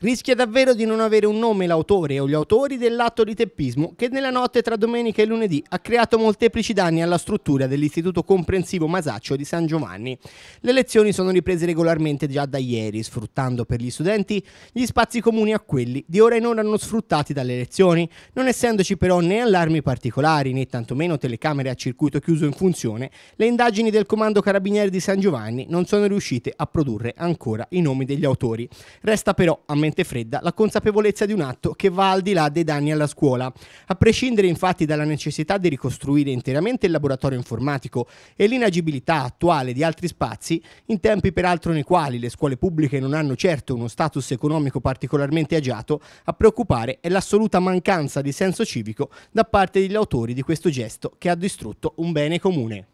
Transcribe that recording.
Rischia davvero di non avere un nome l'autore o gli autori dell'atto di teppismo che nella notte tra domenica e lunedì ha creato molteplici danni alla struttura dell'Istituto Comprensivo Masaccio di San Giovanni. Le lezioni sono riprese regolarmente già da ieri, sfruttando per gli studenti gli spazi comuni a quelli di ora in ora non sfruttati dalle lezioni, non essendoci però né allarmi particolari né tantomeno telecamere a circuito chiuso in funzione, le indagini del Comando Carabinieri di San Giovanni non sono riuscite a produrre ancora i nomi degli autori. Resta però a me estremamente fredda la consapevolezza di un atto che va al di là dei danni alla scuola. A prescindere infatti dalla necessità di ricostruire interamente il laboratorio informatico e l'inagibilità attuale di altri spazi, in tempi peraltro nei quali le scuole pubbliche non hanno certo uno status economico particolarmente agiato, a preoccupare è l'assoluta mancanza di senso civico da parte degli autori di questo gesto che ha distrutto un bene comune.